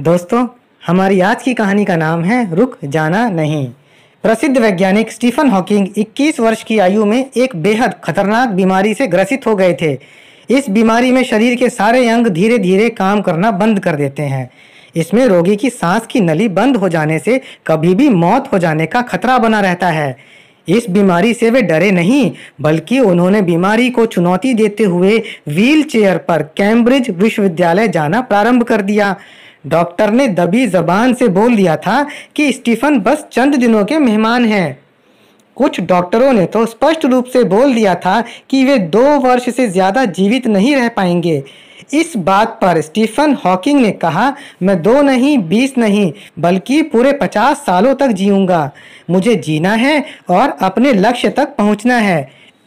दोस्तों हमारी आज की कहानी का नाम है रुक जाना नहीं प्रसिद्ध वैज्ञानिक स्टीफन हॉकिंग 21 वर्ष की आयु में एक बेहद खतरनाक बीमारी से ग्रसित हो गए थे इस बीमारी में शरीर के सारे अंग धीरे धीरे काम करना बंद कर देते हैं इसमें रोगी की सांस की नली बंद हो जाने से कभी भी मौत हो जाने का खतरा बना रहता है इस बीमारी से वे डरे नहीं बल्कि उन्होंने बीमारी को चुनौती देते हुए व्हील चेयर पर कैम्ब्रिज विश्वविद्यालय जाना प्रारंभ कर दिया डॉक्टर ने दबी जबान से बोल दिया था कि स्टीफन बस चंद दिनों के मेहमान हैं कुछ डॉक्टरों ने तो स्पष्ट रूप से बोल दिया था कि वे दो वर्ष से ज़्यादा जीवित नहीं रह पाएंगे इस बात पर स्टीफन हॉकिंग ने कहा मैं दो नहीं बीस नहीं बल्कि पूरे पचास सालों तक जीऊँगा मुझे जीना है और अपने लक्ष्य तक पहुँचना है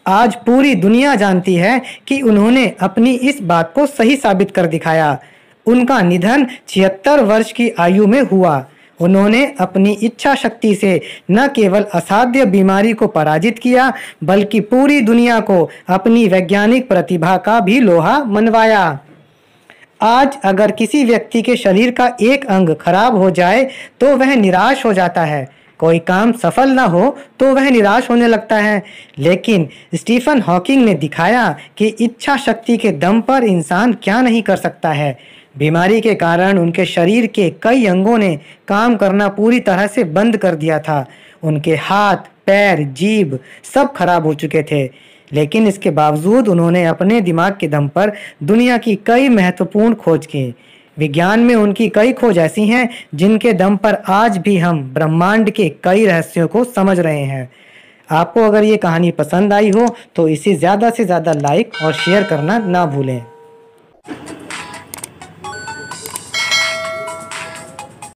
आज पूरी दुनिया जानती है कि उन्होंने अपनी इस बात को सही साबित कर दिखाया उनका निधन छिहत्तर वर्ष की आयु में हुआ उन्होंने अपनी इच्छा शक्ति से न केवल असाध्य बीमारी को पराजित किया बल्कि पूरी दुनिया को अपनी वैज्ञानिक प्रतिभा का भी लोहा मनवाया आज अगर किसी व्यक्ति के शरीर का एक अंग खराब हो जाए तो वह निराश हो जाता है कोई काम सफल ना हो तो वह निराश होने लगता है लेकिन स्टीफन हॉकिंग ने दिखाया कि इच्छा शक्ति के दम पर इंसान क्या नहीं कर सकता है बीमारी के कारण उनके शरीर के कई अंगों ने काम करना पूरी तरह से बंद कर दिया था उनके हाथ पैर जीभ सब खराब हो चुके थे लेकिन इसके बावजूद उन्होंने अपने दिमाग के दम पर दुनिया की कई महत्वपूर्ण खोज की विज्ञान में उनकी कई खोज ऐसी हैं जिनके दम पर आज भी हम ब्रह्मांड के कई रहस्यों को समझ रहे हैं आपको अगर ये कहानी पसंद आई हो तो इसे ज़्यादा से ज़्यादा लाइक और शेयर करना ना भूलें